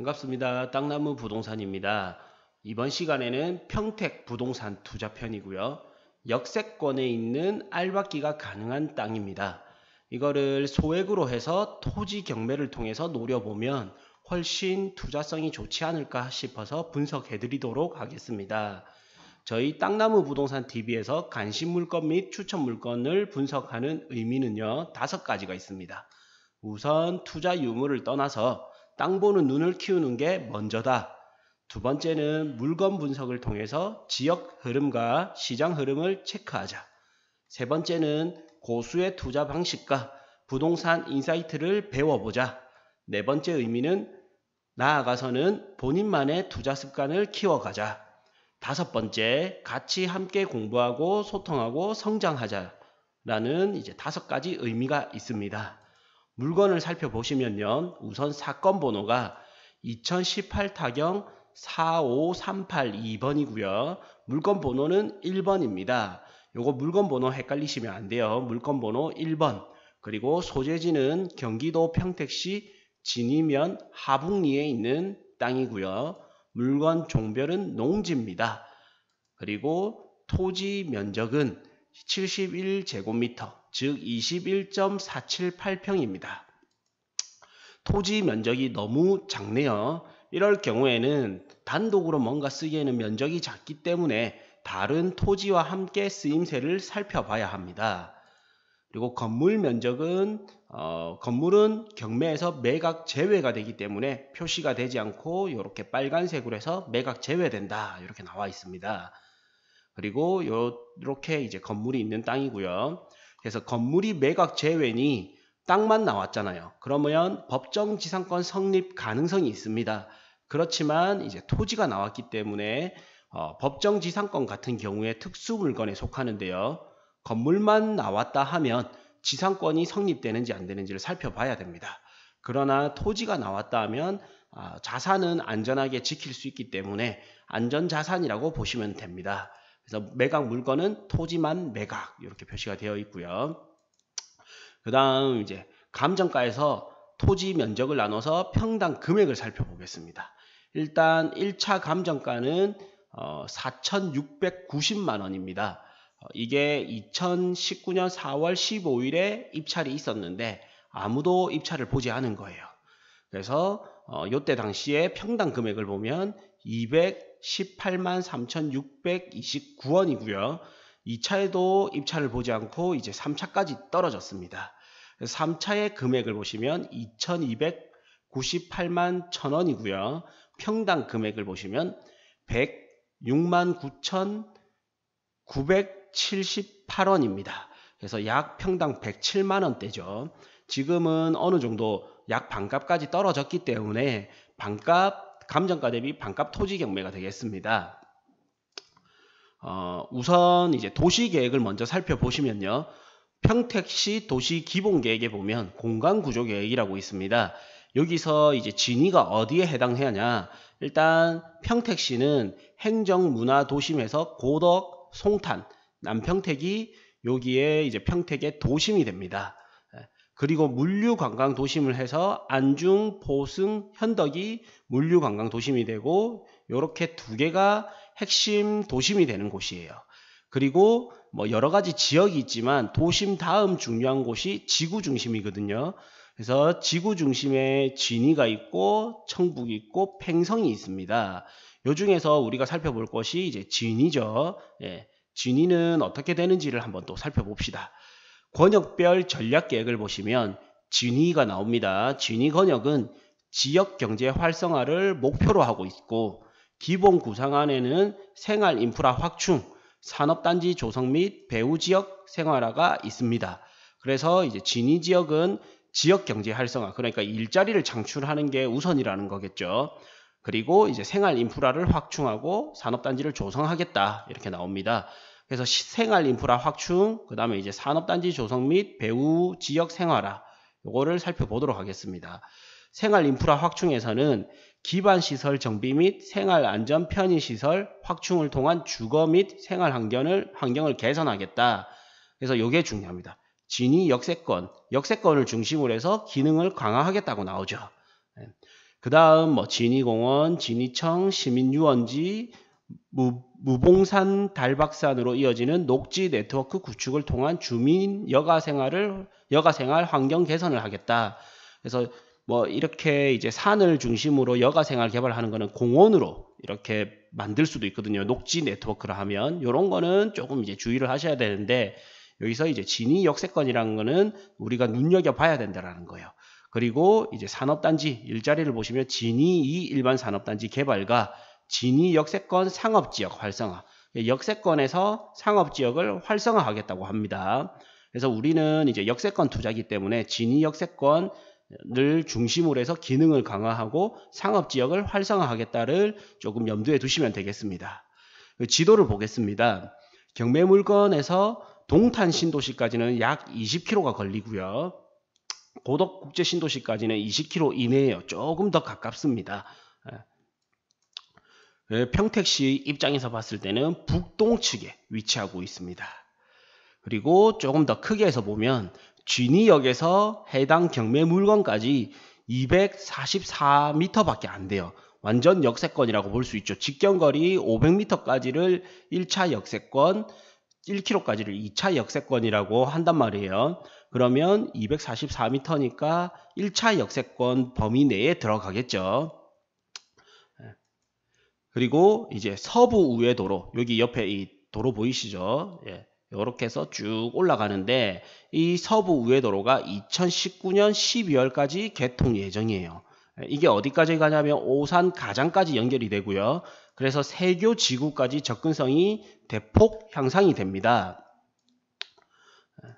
반갑습니다. 땅나무 부동산입니다. 이번 시간에는 평택 부동산 투자편이고요. 역세권에 있는 알박기가 가능한 땅입니다. 이거를 소액으로 해서 토지 경매를 통해서 노려보면 훨씬 투자성이 좋지 않을까 싶어서 분석해 드리도록 하겠습니다. 저희 땅나무 부동산 TV에서 관심 물건 및 추천 물건을 분석하는 의미는요, 다섯 가지가 있습니다. 우선 투자 유무를 떠나서 땅 보는 눈을 키우는 게 먼저다. 두 번째는 물건 분석을 통해서 지역 흐름과 시장 흐름을 체크하자. 세 번째는 고수의 투자 방식과 부동산 인사이트를 배워보자. 네 번째 의미는 나아가서는 본인만의 투자 습관을 키워가자. 다섯 번째, 같이 함께 공부하고 소통하고 성장하자. 라는 이제 다섯 가지 의미가 있습니다. 물건을 살펴보시면요. 우선 사건 번호가 2018 타경 45382번이고요. 물건 번호는 1번입니다. 요거 물건 번호 헷갈리시면 안 돼요. 물건 번호 1번. 그리고 소재지는 경기도 평택시 진이면 하북리에 있는 땅이고요. 물건 종별은 농지입니다. 그리고 토지 면적은 71제곱미터, 즉 21.478평입니다. 토지 면적이 너무 작네요. 이럴 경우에는 단독으로 뭔가 쓰기에는 면적이 작기 때문에 다른 토지와 함께 쓰임새를 살펴봐야 합니다. 그리고 건물 면적은 어, 건물은 경매에서 매각 제외가 되기 때문에 표시가 되지 않고 이렇게 빨간색으로 해서 매각 제외된다 이렇게 나와 있습니다. 그리고 이렇게 이제 건물이 있는 땅이고요. 그래서 건물이 매각 제외니 땅만 나왔잖아요. 그러면 법정 지상권 성립 가능성이 있습니다. 그렇지만 이제 토지가 나왔기 때문에 어, 법정 지상권 같은 경우에 특수 물건에 속하는데요. 건물만 나왔다 하면 지상권이 성립되는지 안 되는지를 살펴봐야 됩니다. 그러나 토지가 나왔다 하면 어, 자산은 안전하게 지킬 수 있기 때문에 안전자산이라고 보시면 됩니다. 그래서 매각 물건은 토지만 매각 이렇게 표시가 되어 있고요. 그 다음 이제 감정가에서 토지 면적을 나눠서 평당 금액을 살펴보겠습니다. 일단 1차 감정가는 어, 4,690만원입니다. 어, 이게 2019년 4월 15일에 입찰이 있었는데 아무도 입찰을 보지 않은 거예요. 그래서 어, 이때 당시에 평당 금액을 보면 200 18만 3,629원이고요. 2차에도 입찰을 보지 않고 이제 3차까지 떨어졌습니다. 3차의 금액을 보시면 2,298만 1,000원이고요. 평당 금액을 보시면 106만 9,978원입니다. 그래서 약 평당 107만 원대죠. 지금은 어느 정도 약 반값까지 떨어졌기 때문에 반값 감정가 대비 반값 토지 경매가 되겠습니다. 어, 우선 이제 도시 계획을 먼저 살펴보시면요. 평택시 도시 기본 계획에 보면 공간 구조 계획이라고 있습니다. 여기서 이제 진위가 어디에 해당하냐? 일단 평택시는 행정문화도심에서 고덕, 송탄, 남평택이 여기에 이제 평택의 도심이 됩니다. 그리고 물류관광 도심을 해서 안중, 보승, 현덕이 물류관광 도심이 되고 이렇게 두 개가 핵심 도심이 되는 곳이에요. 그리고 뭐 여러 가지 지역이 있지만 도심 다음 중요한 곳이 지구 중심이거든요. 그래서 지구 중심에 진위가 있고 청북이 있고 팽성이 있습니다. 요 중에서 우리가 살펴볼 것이 이제 진위죠. 예, 진위는 어떻게 되는지를 한번 또 살펴봅시다. 권역별 전략 계획을 보시면 진위가 나옵니다. 진위 권역은 지역 경제 활성화를 목표로 하고 있고 기본 구상안에는 생활 인프라 확충, 산업단지 조성 및 배후 지역 생활화가 있습니다. 그래서 이제 진위 지역은 지역 경제 활성화, 그러니까 일자리를 창출하는 게 우선이라는 거겠죠. 그리고 이제 생활 인프라를 확충하고 산업단지를 조성하겠다 이렇게 나옵니다. 그래서 생활 인프라 확충, 그 다음에 이제 산업단지 조성 및배우 지역 생활화, 요거를 살펴보도록 하겠습니다. 생활 인프라 확충에서는 기반 시설 정비 및 생활 안전 편의 시설 확충을 통한 주거 및 생활 환경을 환경을 개선하겠다. 그래서 요게 중요합니다. 진위 역세권, 역세권을 중심으로 해서 기능을 강화하겠다고 나오죠. 네. 그 다음 뭐 진위공원, 진위청, 시민유원지, 무봉산 달박산으로 이어지는 녹지 네트워크 구축을 통한 주민 여가 생활을 여가 생활 환경 개선을 하겠다. 그래서 뭐 이렇게 이제 산을 중심으로 여가 생활 개발하는 거는 공원으로 이렇게 만들 수도 있거든요. 녹지 네트워크를 하면 요런 거는 조금 이제 주의를 하셔야 되는데 여기서 이제 진위 역세권이라는 거는 우리가 눈여겨 봐야 된다라는 거예요. 그리고 이제 산업단지 일자리를 보시면 진위 2 일반 산업단지 개발과 진이 역세권 상업지역 활성화. 예, 역세권에서 상업지역을 활성화하겠다고 합니다. 그래서 우리는 이제 역세권 투자기 때문에 진위 역세권을 중심으로 해서 기능을 강화하고 상업지역을 활성화하겠다를 조금 염두에 두시면 되겠습니다. 그 지도를 보겠습니다. 경매물건에서 동탄 신도시까지는 약 20km가 걸리고요. 고덕 국제 신도시까지는 20km 이내에요. 조금 더 가깝습니다. 예, 평택시 입장에서 봤을 때는 북동측에 위치하고 있습니다. 그리고 조금 더 크게 해서 보면 쥐니역에서 해당 경매 물건까지 244m밖에 안 돼요. 완전 역세권이라고 볼 수 있죠. 직경거리 500m까지를 1차 역세권, 1km까지를 2차 역세권이라고 한단 말이에요. 그러면 244m니까 1차 역세권 범위 내에 들어가겠죠. 그리고 이제 서부 우회도로 여기 옆에 이 도로 보이시죠? 예. 이렇게 해서 쭉 올라가는데 이 서부 우회도로가 2019년 12월까지 개통 예정이에요. 예, 이게 어디까지 가냐면 오산 가장까지 연결이 되고요. 그래서 세교 지구까지 접근성이 대폭 향상이 됩니다. 예,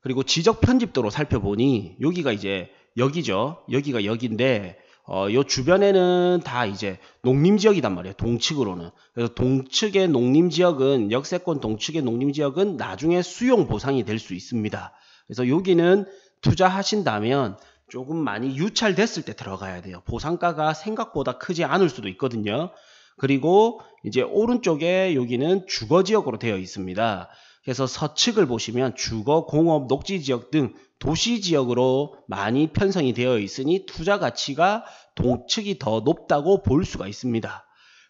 그리고 지적 편집도로 살펴보니 여기가 이제 여기죠. 여기가 여기인데 어, 요 주변에는 다 이제 농림 지역이단 말이에요. 동측으로는. 그래서 동측의 농림 지역은 역세권 동측의 농림 지역은 나중에 수용 보상이 될 수 있습니다. 그래서 여기는 투자하신다면 조금 많이 유찰됐을 때 들어가야 돼요. 보상가가 생각보다 크지 않을 수도 있거든요. 그리고 이제 오른쪽에 여기는 주거 지역으로 되어 있습니다. 그래서 서측을 보시면 주거, 공업, 녹지 지역 등 도시 지역으로 많이 편성이 되어 있으니 투자 가치가 동측이 더 높다고 볼 수가 있습니다.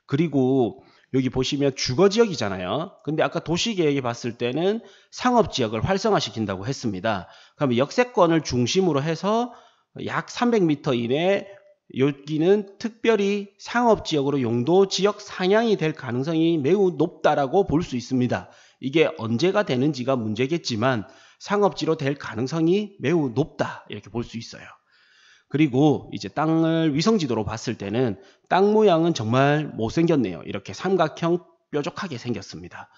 그리고 여기 보시면 주거 지역이잖아요. 근데 아까 도시 계획에 봤을 때는 상업 지역을 활성화시킨다고 했습니다. 그러면 역세권을 중심으로 해서 약 300m 이내 여기는 특별히 상업 지역으로 용도 지역 상향이 될 가능성이 매우 높다라고 볼 수 있습니다. 이게 언제가 되는지가 문제겠지만 상업지로 될 가능성이 매우 높다 이렇게 볼 수 있어요. 그리고 이제 땅을 위성지도로 봤을 때는 땅 모양은 정말 못생겼네요. 이렇게 삼각형 뾰족하게 생겼습니다.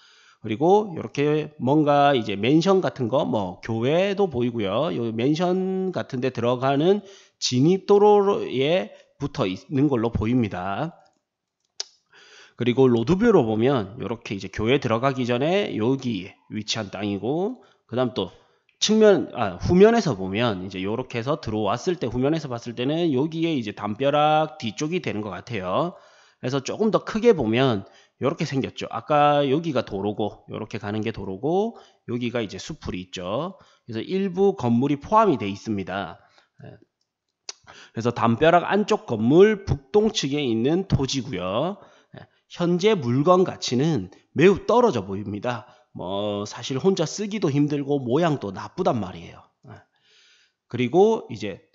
그리고 이렇게 뭔가 이제 맨션 같은 거, 뭐 교회도 보이고요. 요 맨션 같은 데 들어가는 진입도로에 붙어 있는 걸로 보입니다. 그리고 로드뷰로 보면 이렇게 이제 교회 들어가기 전에 여기 위치한 땅이고 그 다음 또 측면 아 후면에서 보면 이제 요렇게 해서 들어왔을 때 후면에서 봤을 때는 여기에 이제 담벼락 뒤쪽이 되는 것 같아요 그래서 조금 더 크게 보면 요렇게 생겼죠 아까 여기가 도로고 요렇게 가는 게 도로고 여기가 이제 수풀이 있죠 그래서 일부 건물이 포함이 돼 있습니다 예. 그래서 담벼락 안쪽 건물 북동측에 있는 토지구요 예. 현재 물건 가치는 매우 떨어져 보입니다 뭐 사실 혼자 쓰기도 힘들고 모양도 나쁘단 말이에요. 예. 그리고 이제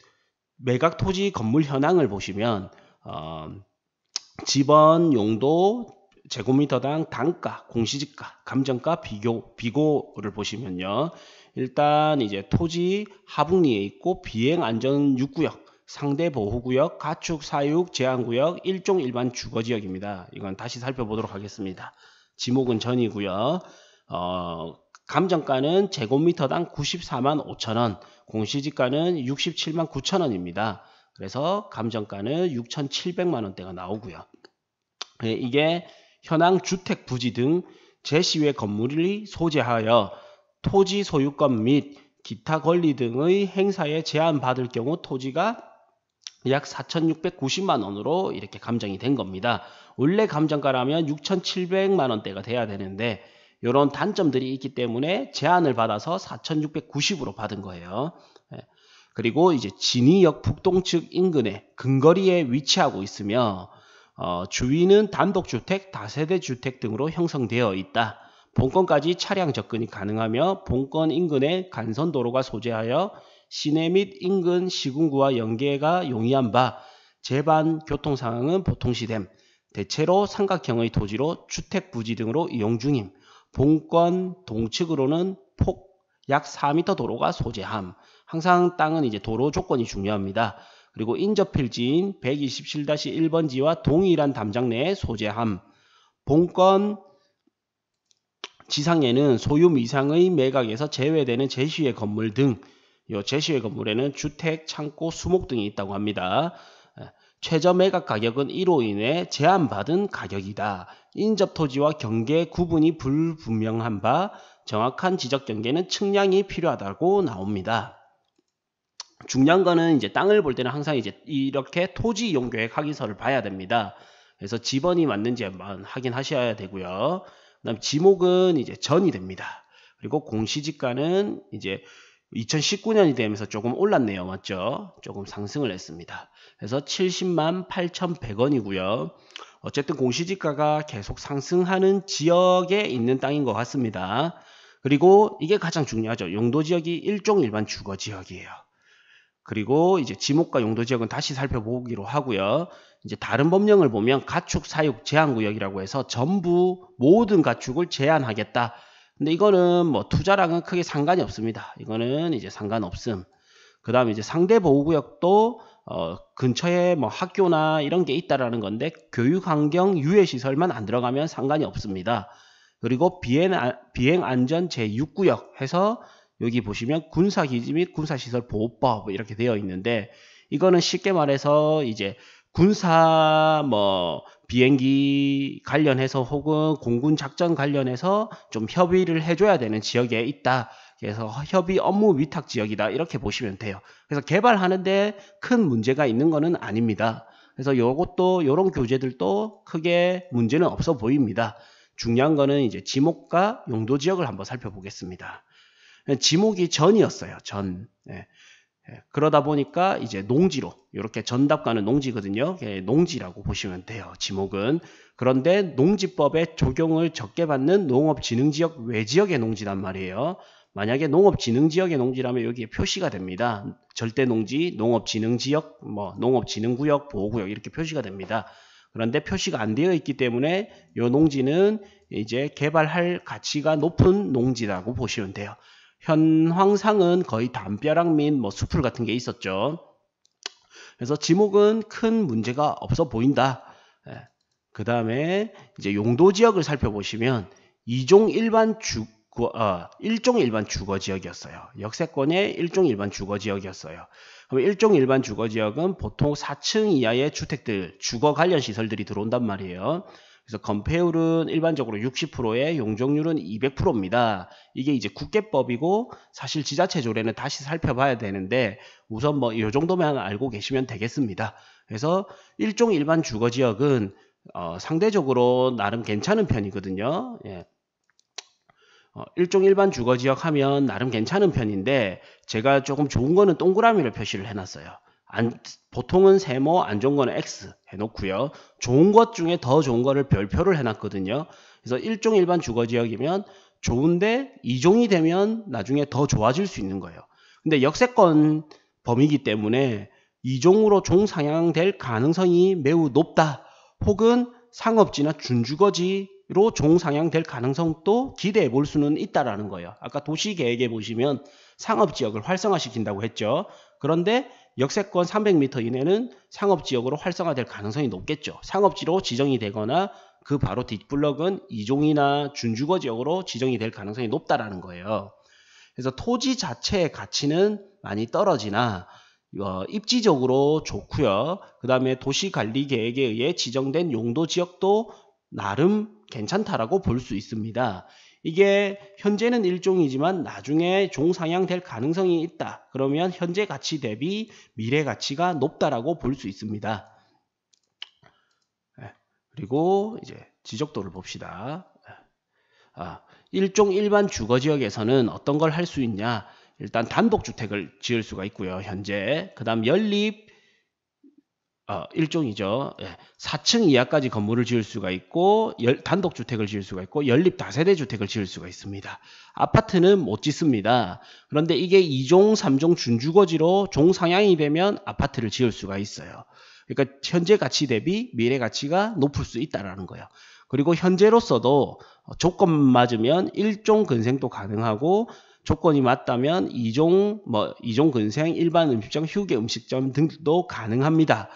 매각 토지 건물 현황을 보시면 어, 집원 용도 제곱미터당 단가, 공시지가, 감정가 비교 비고를 보시면요. 일단 이제 토지 하북리에 있고 비행 안전 6구역, 상대 보호구역, 가축 사육 제한구역, 일종 일반 주거지역입니다. 이건 다시 살펴보도록 하겠습니다. 지목은 전이고요. 어, 감정가는 제곱미터당 94만 5천 원, 공시지가는 67만 9천 원입니다. 그래서 감정가는 6,700만 원대가 나오고요. 예, 이게 현황 주택 부지 등 제시외 건물이 소재하여 토지 소유권 및 기타 권리 등의 행사에 제한받을 경우 토지가 약 4,690만 원으로 이렇게 감정이 된 겁니다. 원래 감정가라면 6,700만 원대가 돼야 되는데 이런 단점들이 있기 때문에 제한을 받아서 4690으로 받은 거예요. 예. 그리고 이제 진이역 북동측 인근에 근거리에 위치하고 있으며 어, 주위는 단독주택, 다세대주택 등으로 형성되어 있다. 본건까지 차량 접근이 가능하며 본건 인근에 간선도로가 소재하여 시내 및 인근 시군구와 연계가 용이한 바 재반 교통 상황은 보통시됨 대체로 삼각형의 토지로 주택 부지 등으로 이용 중임 본권 동측으로는 폭 약 4m 도로가 소재함. 항상 땅은 이제 도로 조건이 중요합니다. 그리고 인접필지인 127-1번지와 동일한 담장 내에 소재함. 본권 지상에는 소유 미상의 매각에서 제외되는 제시의 건물 등, 요 제시의 건물에는 주택, 창고, 수목 등이 있다고 합니다. 최저 매각 가격은 이로 인해 제한받은 가격이다. 인접 토지와 경계 구분이 불분명한 바 정확한 지적 경계는 측량이 필요하다고 나옵니다. 중요한 거는 이제 땅을 볼 때는 항상 이제 이렇게 토지 이용 계획 확인서를 봐야 됩니다. 그래서 지번이 맞는지 한번 확인하셔야 되고요. 그다음 지목은 이제 전이 됩니다. 그리고 공시지가는 이제 2019년이 되면서 조금 올랐네요. 맞죠? 조금 상승을 했습니다. 그래서 70만 8,100원이고요. 어쨌든 공시지가가 계속 상승하는 지역에 있는 땅인 것 같습니다. 그리고 이게 가장 중요하죠. 용도 지역이 일종 일반 주거 지역이에요. 그리고 이제 지목과 용도 지역은 다시 살펴보기로 하고요. 이제 다른 법령을 보면 가축 사육 제한 구역이라고 해서 전부 모든 가축을 제한하겠다. 근데 이거는 뭐 투자랑은 크게 상관이 없습니다. 이거는 이제 상관없음. 그 다음에 이제 상대 보호구역도 어, 근처에 뭐 학교나 이런 게 있다라는 건데 교육 환경 유해 시설만 안 들어가면 상관이 없습니다. 그리고 비행, 비행 안전 제6구역 해서 여기 보시면 군사기지 및 군사시설 보호법 이렇게 되어 있는데 이거는 쉽게 말해서 이제 군사 뭐 비행기 관련해서 혹은 공군 작전 관련해서 좀 협의를 해줘야 되는 지역에 있다. 그래서 협의 업무 위탁 지역이다. 이렇게 보시면 돼요. 그래서 개발하는데 큰 문제가 있는 것은 아닙니다. 그래서 요것도 요런 교재들도 크게 문제는 없어 보입니다. 중요한 거는 이제 지목과 용도 지역을 한번 살펴보겠습니다. 지목이 전이었어요. 전. 예. 예, 그러다 보니까 이제 농지로 이렇게 전답가는 농지거든요. 예, 농지라고 보시면 돼요. 지목은 그런데 농지법의 적용을 적게 받는 농업진흥지역 외지역의 농지란 말이에요. 만약에 농업진흥지역의 농지라면 여기에 표시가 됩니다. 절대농지, 농업진흥지역, 뭐 농업진흥구역, 보호구역 이렇게 표시가 됩니다. 그런데 표시가 안 되어 있기 때문에 이 농지는 이제 개발할 가치가 높은 농지라고 보시면 돼요. 현황상은 거의 담벼락 및뭐 수풀 같은 게 있었죠. 그래서 지목은 큰 문제가 없어 보인다. 예. 그 다음에 이제 용도 지역을 살펴보시면 2종 일반 주 어, 일종 일반 주거 지역이었어요. 역세권의 1종 일반 주거 지역이었어요. 그럼 1종 일반 주거 지역은 보통 4층 이하의 주택들, 주거 관련 시설들이 들어온단 말이에요. 그래서 건폐율은 일반적으로 60%에 용적률은 200%입니다. 이게 이제 국계법이고 사실 지자체 조례는 다시 살펴봐야 되는데 우선 뭐 이 정도만 알고 계시면 되겠습니다. 그래서 일종 일반 주거 지역은 어, 상대적으로 나름 괜찮은 편이거든요. 예. 어, 일종 일반 주거 지역 하면 나름 괜찮은 편인데 제가 조금 좋은 거는 동그라미를 표시를 해놨어요. 안, 보통은 세모, 안 좋은 거는 X 해놓고요. 좋은 것 중에 더 좋은 거를 별표를 해놨거든요. 그래서 1종 일반 주거지역이면 좋은데 2종이 되면 나중에 더 좋아질 수 있는 거예요. 근데 역세권 범위이기 때문에 2종으로 종상향될 가능성이 매우 높다. 혹은 상업지나 준주거지로 종상향될 가능성도 기대해 볼 수는 있다라는 거예요. 아까 도시계획에 보시면 상업지역을 활성화시킨다고 했죠. 그런데 역세권 300m 이내는 상업지역으로 활성화될 가능성이 높겠죠. 상업지로 지정이 되거나 그 바로 뒷블럭은 이종이나 준주거 지역으로 지정이 될 가능성이 높다라는 거예요. 그래서 토지 자체의 가치는 많이 떨어지나 어, 입지적으로 좋고요. 그 다음에 도시관리계획에 의해 지정된 용도 지역도 나름 괜찮다라고 볼 수 있습니다. 이게 현재는 일종이지만 나중에 종상향 될 가능성이 있다. 그러면 현재 가치 대비 미래 가치가 높다라고 볼 수 있습니다. 예, 그리고 이제 지적도를 봅시다. 예, 아, 일종 일반 주거지역에서는 어떤 걸 할 수 있냐? 일단 단독주택을 지을 수가 있고요. 현재 그 다음 연립 어, 일종이죠. 4층 예. 이하까지 건물을 지을 수가 있고 열, 단독 주택을 지을 수가 있고 연립 다세대 주택을 지을 수가 있습니다. 아파트는 못 짓습니다. 그런데 이게 2종, 3종 준주거지로 종상향이 되면 아파트를 지을 수가 있어요. 그러니까 현재 가치 대비 미래 가치가 높을 수 있다라는 거예요. 그리고 현재로서도 조건 맞으면 1종 근생도 가능하고 조건이 맞다면 2종 뭐 2종 근생 일반 음식점 휴게 음식점 등도 가능합니다.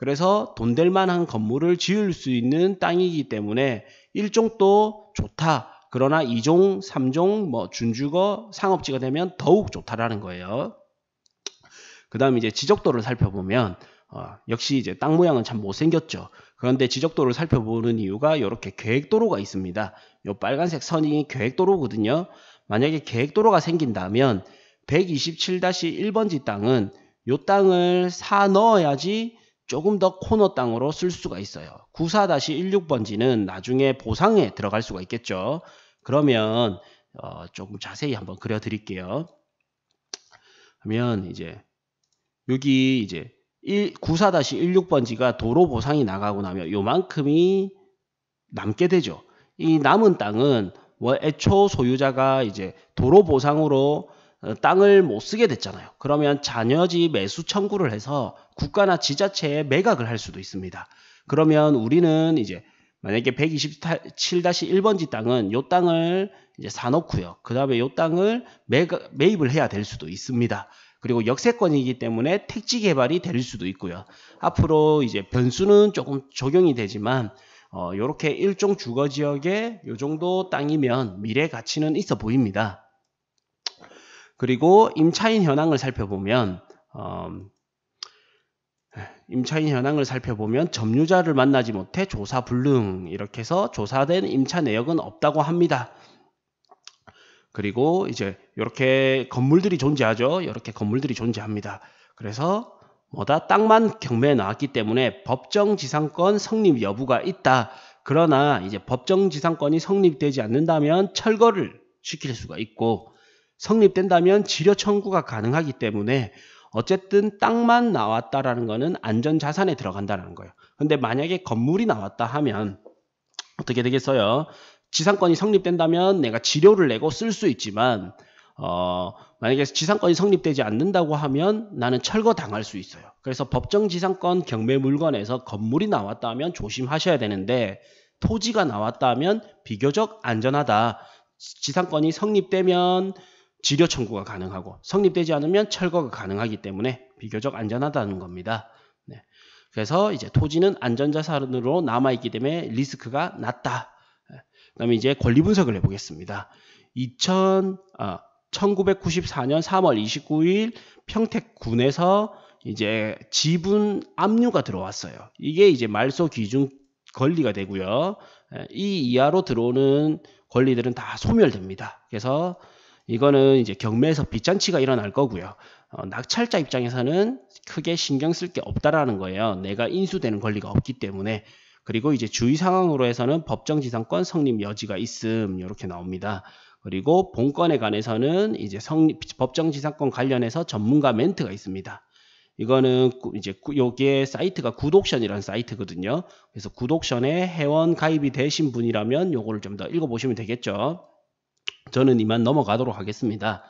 그래서 돈 될 만한 건물을 지을 수 있는 땅이기 때문에 1종도 좋다. 그러나 2종, 3종, 뭐 준주거, 상업지가 되면 더욱 좋다라는 거예요. 그 다음 이제 지적도를 살펴보면 어, 역시 이제 땅 모양은 참 못생겼죠. 그런데 지적도를 살펴보는 이유가 이렇게 계획도로가 있습니다. 이 빨간색 선이 계획도로거든요. 만약에 계획도로가 생긴다면 127-1번지 땅은 이 땅을 사 넣어야지 조금 더 코너 땅으로 쓸 수가 있어요. 94-16번지는 나중에 보상에 들어갈 수가 있겠죠. 그러면 어, 조금 자세히 한번 그려드릴게요. 그러면 이제 여기 이제 94-16번지가 도로 보상이 나가고 나면 요만큼이 남게 되죠. 이 남은 땅은 뭐 애초 소유자가 이제 도로 보상으로 어, 땅을 못 쓰게 됐잖아요. 그러면 잔여지 매수 청구를 해서 국가나 지자체에 매각을 할 수도 있습니다. 그러면 우리는 이제 만약에 127-1번지 땅은 요 땅을 이제 사놓고요. 그 다음에 요 땅을 매각, 매입을 해야 될 수도 있습니다. 그리고 역세권이기 때문에 택지 개발이 될 수도 있고요. 앞으로 이제 변수는 조금 적용이 되지만 어, 요렇게 일종 주거 지역에 요 정도 땅이면 미래 가치는 있어 보입니다. 그리고 임차인 현황을 살펴보면 어, 임차인 현황을 살펴보면 점유자를 만나지 못해 조사 불능 이렇게 해서 조사된 임차 내역은 없다고 합니다. 그리고 이제 이렇게 건물들이 존재하죠. 이렇게 건물들이 존재합니다. 그래서 뭐다 땅만 경매에 나왔기 때문에 법정 지상권 성립 여부가 있다. 그러나 이제 법정 지상권이 성립되지 않는다면 철거를 시킬 수가 있고 성립된다면 지료 청구가 가능하기 때문에 어쨌든 땅만 나왔다라는 거는 안전 자산에 들어간다는 거예요. 근데 만약에 건물이 나왔다 하면 어떻게 되겠어요? 지상권이 성립된다면 내가 지료를 내고 쓸 수 있지만 어, 만약에 지상권이 성립되지 않는다고 하면 나는 철거당할 수 있어요. 그래서 법정 지상권 경매 물건에서 건물이 나왔다면 조심하셔야 되는데 토지가 나왔다면 비교적 안전하다. 지상권이 성립되면 지료 청구가 가능하고 성립되지 않으면 철거가 가능하기 때문에 비교적 안전하다는 겁니다. 네. 그래서 이제 토지는 안전자산으로 남아있기 때문에 리스크가 낮다. 네. 그 다음에 이제 권리 분석을 해보겠습니다. 2000, 아, 1994년 3월 29일 평택군에서 이제 지분 압류가 들어왔어요. 이게 이제 말소 기준 권리가 되고요. 네. 이 이하로 들어오는 권리들은 다 소멸됩니다. 그래서 이거는 이제 경매에서 빚잔치가 일어날 거고요. 어, 낙찰자 입장에서는 크게 신경 쓸 게 없다라는 거예요. 내가 인수되는 권리가 없기 때문에. 그리고 이제 주의 상황으로 해서는 법정지상권 성립 여지가 있음 이렇게 나옵니다. 그리고 본건에 관해서는 이제 성립 법정지상권 관련해서 전문가 멘트가 있습니다. 이거는 이제 여기에 사이트가 구독션이라는 사이트거든요. 그래서 구독션에 회원 가입이 되신 분이라면 요거를 좀 더 읽어보시면 되겠죠. 저는 이만 넘어가도록 하겠습니다.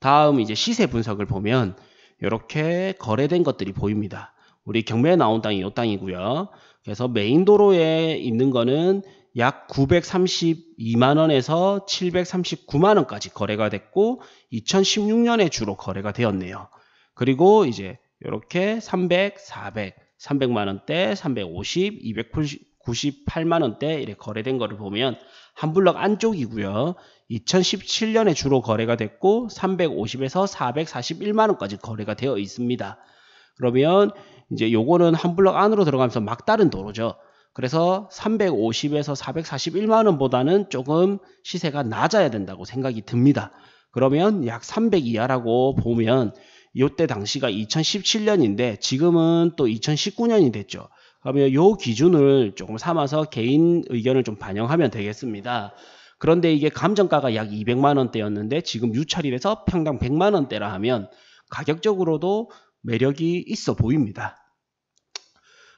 다음 이제 시세 분석을 보면 이렇게 거래된 것들이 보입니다. 우리 경매에 나온 땅이 이 땅이고요. 그래서 메인 도로에 있는 거는 약 932만원에서 739만원까지 거래가 됐고 2016년에 주로 거래가 되었네요. 그리고 이제 이렇게 300, 400, 300만원대, 350, 298만원대 이렇게 거래된 거를 보면 한 블럭 안쪽이고요. 2017년에 주로 거래가 됐고 350에서 441만 원까지 거래가 되어 있습니다. 그러면 이제 요거는 한 블럭 안으로 들어가면서 막다른 도로죠. 그래서 350에서 441만 원보다는 조금 시세가 낮아야 된다고 생각이 듭니다. 그러면 약 300 이하라고 보면 요때 당시가 2017년인데 지금은 또 2019년이 됐죠. 그러면 요 기준을 조금 삼아서 개인 의견을 좀 반영하면 되겠습니다. 그런데 이게 감정가가 약 200만 원대였는데 지금 유찰입에서 평당 100만 원대라 하면 가격적으로도 매력이 있어 보입니다.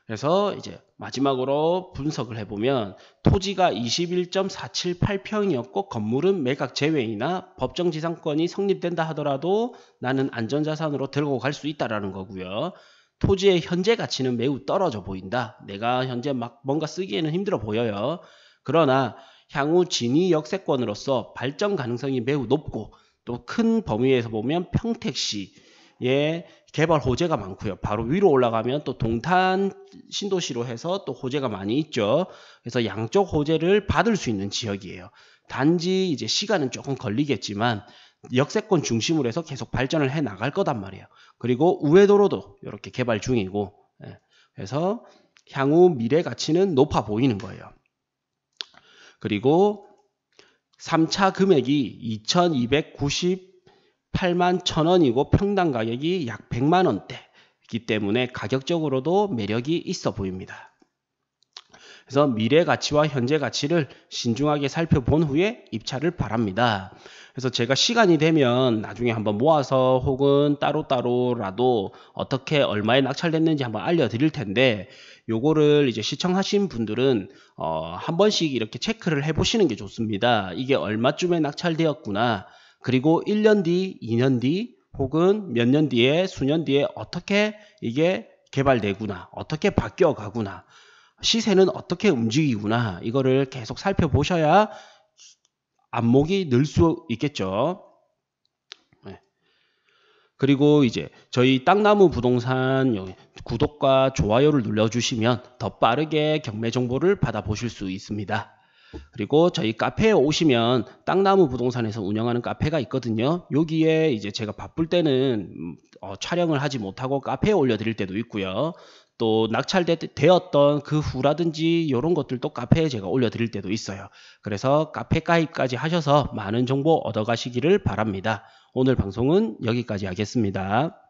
그래서 이제 마지막으로 분석을 해보면 토지가 21.478평이었고 건물은 매각 제외이나 법정 지상권이 성립된다 하더라도 나는 안전자산으로 들고 갈 수 있다라는 거고요. 토지의 현재 가치는 매우 떨어져 보인다. 내가 현재 막 뭔가 쓰기에는 힘들어 보여요. 그러나 향후 진위 역세권으로서 발전 가능성이 매우 높고 또 큰 범위에서 보면 평택시에 개발 호재가 많고요. 바로 위로 올라가면 또 동탄 신도시로 해서 또 호재가 많이 있죠. 그래서 양쪽 호재를 받을 수 있는 지역이에요. 단지 이제 시간은 조금 걸리겠지만 역세권 중심으로 해서 계속 발전을 해 나갈 거단 말이에요. 그리고 우회도로도 이렇게 개발 중이고 예. 그래서 향후 미래 가치는 높아 보이는 거예요. 그리고 3차 금액이 2298만 천원이고 평당 가격이 약 100만 원대이기 때문에 가격적으로도 매력이 있어 보입니다. 그래서 미래 가치와 현재 가치를 신중하게 살펴본 후에 입찰을 바랍니다. 그래서 제가 시간이 되면 나중에 한번 모아서 혹은 따로따로라도 어떻게 얼마에 낙찰됐는지 한번 알려드릴 텐데 요거를 이제 시청하신 분들은 어, 한 번씩 이렇게 체크를 해보시는 게 좋습니다. 이게 얼마쯤에 낙찰되었구나. 그리고 1년 뒤, 2년 뒤 혹은 몇 년 뒤에, 수년 뒤에 어떻게 이게 개발되구나. 어떻게 바뀌어 가구나. 시세는 어떻게 움직이구나 이거를 계속 살펴보셔야 안목이 늘 수 있겠죠. 네. 그리고 이제 저희 땅나무 부동산 구독과 좋아요를 눌러주시면 더 빠르게 경매 정보를 받아보실 수 있습니다. 그리고 저희 카페에 오시면 땅나무 부동산에서 운영하는 카페가 있거든요. 여기에 이제 제가 바쁠 때는 음, 어, 촬영을 하지 못하고 카페에 올려드릴 때도 있고요. 또 낙찰되었던 그 후라든지 이런 것들도 카페에 제가 올려드릴 때도 있어요. 그래서 카페 가입까지 하셔서 많은 정보 얻어가시기를 바랍니다. 오늘 방송은 여기까지 하겠습니다.